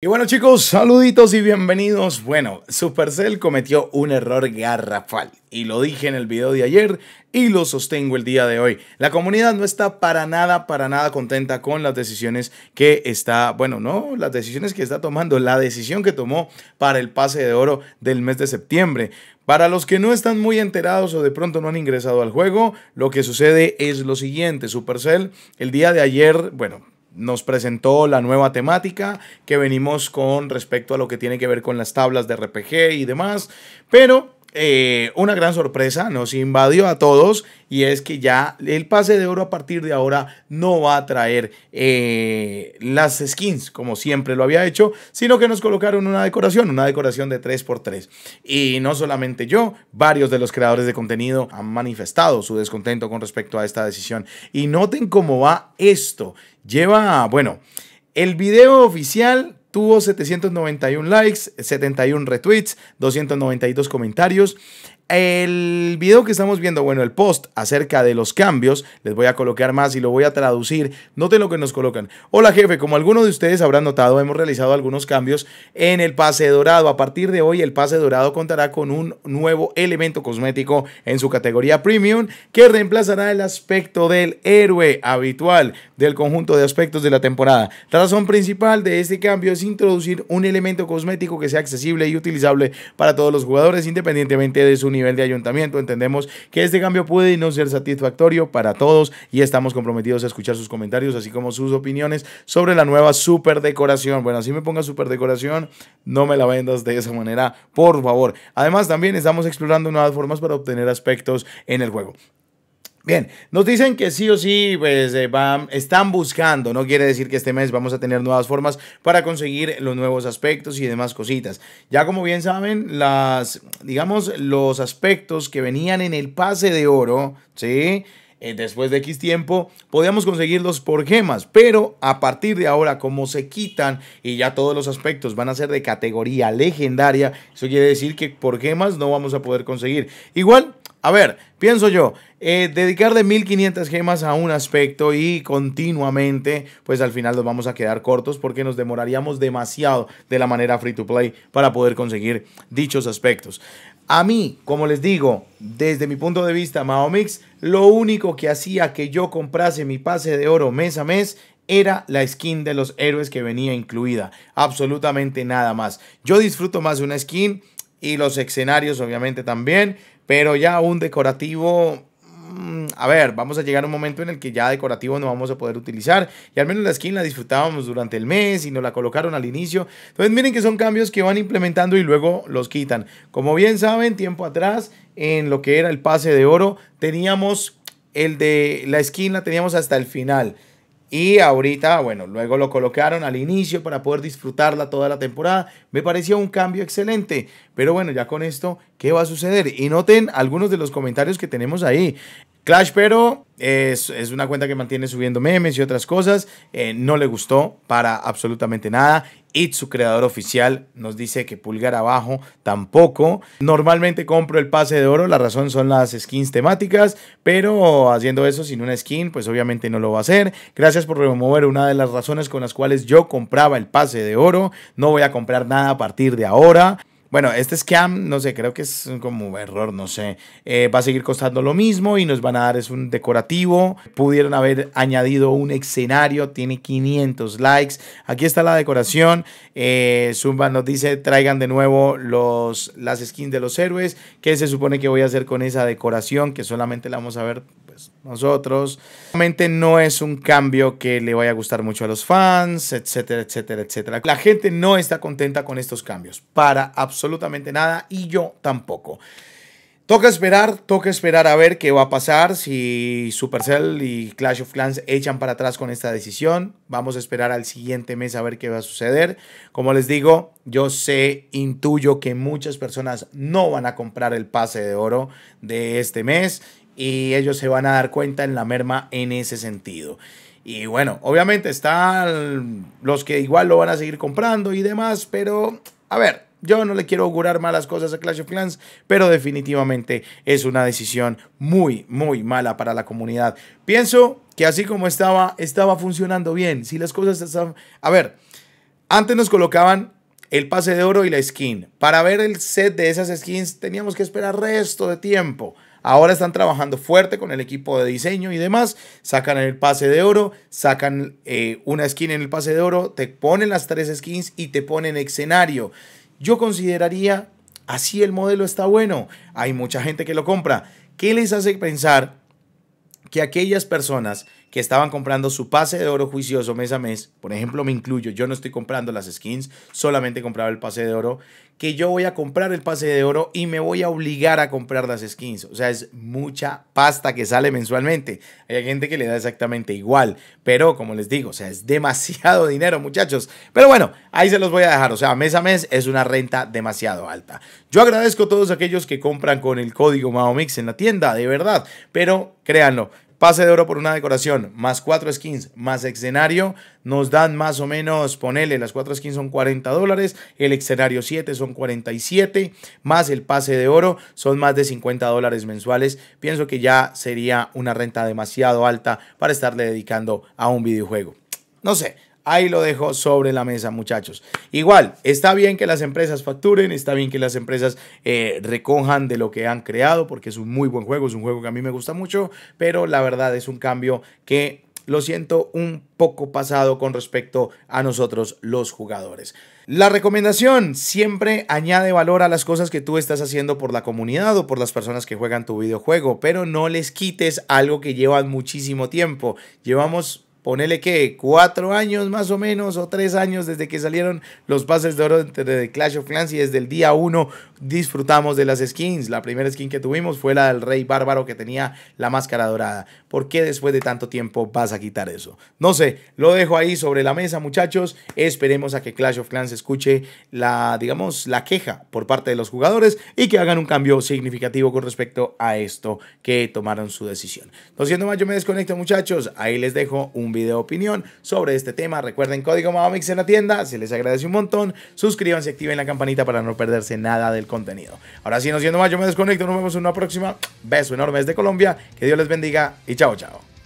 Y bueno chicos, saluditos y bienvenidos. Bueno, Supercell cometió un error garrafal y lo dije en el video de ayer y lo sostengo el día de hoy. La comunidad no está para nada, para nada contenta con las decisiones que está, bueno, no, las decisiones que está tomando, la decisión que tomó para el pase de oro del mes de septiembre. Para los que no están muy enterados o de pronto no han ingresado al juego, lo que sucede es lo siguiente, Supercell el día de ayer, bueno, nos presentó la nueva temática que venimos con respecto a lo que tiene que ver con las tablas de RPG y demás, pero eh, una gran sorpresa, nos invadió a todos y es que ya el pase de oro a partir de ahora no va a traer eh, las skins como siempre lo había hecho, sino que nos colocaron una decoración, una decoración de 3x3. Y no solamente yo, varios de los creadores de contenido han manifestado su descontento con respecto a esta decisión. Y noten cómo va esto. Lleva, bueno, el video oficial Tuvo 791 likes, 71 retweets, 292 comentarios. El video que estamos viendo, bueno, el post acerca de los cambios, les voy a colocar más y lo voy a traducir. Noten lo que nos colocan. Hola jefe, como algunos de ustedes habrán notado, hemos realizado algunos cambios en el pase dorado. A partir de hoy, el pase dorado contará con un nuevo elemento cosmético en su categoría premium que reemplazará el aspecto del héroe habitual del conjunto de aspectos de la temporada. La razón principal de este cambio es introducir un elemento cosmético que sea accesible y utilizable para todos los jugadores independientemente de su nivel nivel de ayuntamiento. Entendemos que este cambio puede no ser satisfactorio para todos y estamos comprometidos a escuchar sus comentarios, así como sus opiniones sobre la nueva superdecoración. Bueno, así me ponga superdecoración, no me la vendas de esa manera, por favor. Además, también estamos explorando nuevas formas para obtener aspectos en el juego. Bien, nos dicen que sí o sí, pues eh, van, están buscando, no quiere decir que este mes vamos a tener nuevas formas para conseguir los nuevos aspectos y demás cositas. Ya como bien saben, las, digamos, los aspectos que venían en el pase de oro, ¿sí? Eh, después de X tiempo, podíamos conseguirlos por gemas, pero a partir de ahora, como se quitan y ya todos los aspectos van a ser de categoría legendaria, eso quiere decir que por gemas no vamos a poder conseguir. Igual, a ver, pienso yo, eh, dedicar de 1500 gemas a un aspecto y continuamente, pues al final nos vamos a quedar cortos porque nos demoraríamos demasiado de la manera free to play para poder conseguir dichos aspectos. A mí, como les digo, desde mi punto de vista, Maomix, lo único que hacía que yo comprase mi pase de oro mes a mes era la skin de los héroes que venía incluida. Absolutamente nada más. Yo disfruto más de una skin y los escenarios obviamente también, pero ya un decorativo mm, a ver, vamos a llegar a un momento en el que ya decorativo no vamos a poder utilizar. Y al menos la skin la disfrutábamos durante el mes y nos la colocaron al inicio. Entonces miren que son cambios que van implementando y luego los quitan. Como bien saben, tiempo atrás, en lo que era el pase de oro, teníamos el de la skin, la teníamos hasta el final. Y ahorita, bueno, luego lo colocaron al inicio para poder disfrutarla toda la temporada. Me pareció un cambio excelente. Pero bueno, ya con esto, ¿qué va a suceder? Y noten algunos de los comentarios que tenemos ahí. Clash, pero es, una cuenta que mantiene subiendo memes y otras cosas. Eh, no le gustó para absolutamente nada. Y su creador oficial nos dice que pulgar abajo tampoco. Normalmente compro el pase de oro, la razón son las skins temáticas, pero haciendo eso sin una skin, pues obviamente no lo va a hacer. Gracias por remover una de las razones con las cuales yo compraba el pase de oro. No voy a comprar nada a partir de ahora. Bueno, este scam, no sé, creo que es como un error, no sé. Eh, va a seguir costando lo mismo y nos van a dar es un decorativo. Pudieron haber añadido un escenario, tiene 500 likes. Aquí está la decoración. Eh, Zumba nos dice, traigan de nuevo los, las skins de los héroes. ¿Qué se supone que voy a hacer con esa decoración? Que solamente la vamos a ver pues, nosotros. Realmente no es un cambio que le vaya a gustar mucho a los fans, etcétera, etcétera, etcétera. La gente no está contenta con estos cambios, para absolutamente nada, y yo tampoco. Toca esperar, toca esperar a ver qué va a pasar si Supercell y Clash of Clans echan para atrás con esta decisión. Vamos a esperar al siguiente mes a ver qué va a suceder. Como les digo, yo sé, intuyo que muchas personas no van a comprar el pase de oro de este mes y ellos se van a dar cuenta en la merma en ese sentido. Y bueno, obviamente están los que igual lo van a seguir comprando y demás, pero a ver, yo no le quiero augurar malas cosas a Clash of Clans, pero definitivamente es una decisión muy, muy mala para la comunidad. Pienso que así como estaba, estaba funcionando bien. Si las cosas están. A ver, antes nos colocaban el pase de oro y la skin. Para ver el set de esas skins teníamos que esperar resto de tiempo. Ahora están trabajando fuerte con el equipo de diseño y demás. Sacan el pase de oro, sacan eh, una skin en el pase de oro, te ponen las tres skins y te ponen escenario. Yo consideraría así el modelo está bueno. Hay mucha gente que lo compra. ¿Qué les hace pensar que aquellas personas que estaban comprando su pase de oro juicioso mes a mes, por ejemplo me incluyo, yo no estoy comprando las skins, solamente compraba el pase de oro, que yo voy a comprar el pase de oro y me voy a obligar a comprar las skins. O sea, es mucha pasta que sale mensualmente. Hay gente que le da exactamente igual, pero como les digo, o sea, es demasiado dinero muchachos. Pero bueno, ahí se los voy a dejar. O sea, mes a mes es una renta demasiado alta. Yo agradezco a todos aquellos que compran con el código Maomix en la tienda, de verdad, pero créanlo. Pase de oro por una decoración, más cuatro skins, más escenario, nos dan más o menos, ponele, las cuatro skins son 40 dólares, el escenario 7 son 47, más el pase de oro son más de 50 dólares mensuales. Pienso que ya sería una renta demasiado alta para estarle dedicando a un videojuego. No sé, Ahí lo dejo sobre la mesa, muchachos. Igual, está bien que las empresas facturen, está bien que las empresas eh, recojan de lo que han creado, porque es un muy buen juego, es un juego que a mí me gusta mucho, pero la verdad es un cambio que lo siento un poco pasado con respecto a nosotros los jugadores. La recomendación siempre añade valor a las cosas que tú estás haciendo por la comunidad o por las personas que juegan tu videojuego, pero no les quites algo que llevan muchísimo tiempo. Llevamos ponele que cuatro años más o menos o tres años desde que salieron los pases de oro de Clash of Clans y desde el día uno disfrutamos de las skins. La primera skin que tuvimos fue la del Rey Bárbaro que tenía la máscara dorada. ¿Por qué después de tanto tiempo vas a quitar eso? No sé, lo dejo ahí sobre la mesa muchachos. Esperemos a que Clash of Clans escuche la, digamos, la queja por parte de los jugadores y que hagan un cambio significativo con respecto a esto que tomaron su decisión. No siendo más, yo me desconecto muchachos. Ahí les dejo un un video opinión sobre este tema. Recuerden código MAOMIX en la tienda, se les agradece un montón. Suscríbanse, activen la campanita para no perderse nada del contenido. Ahora sí, no siendo más, yo me desconecto, nos vemos en una próxima. Beso enorme desde Colombia, que Dios les bendiga y chao, chao.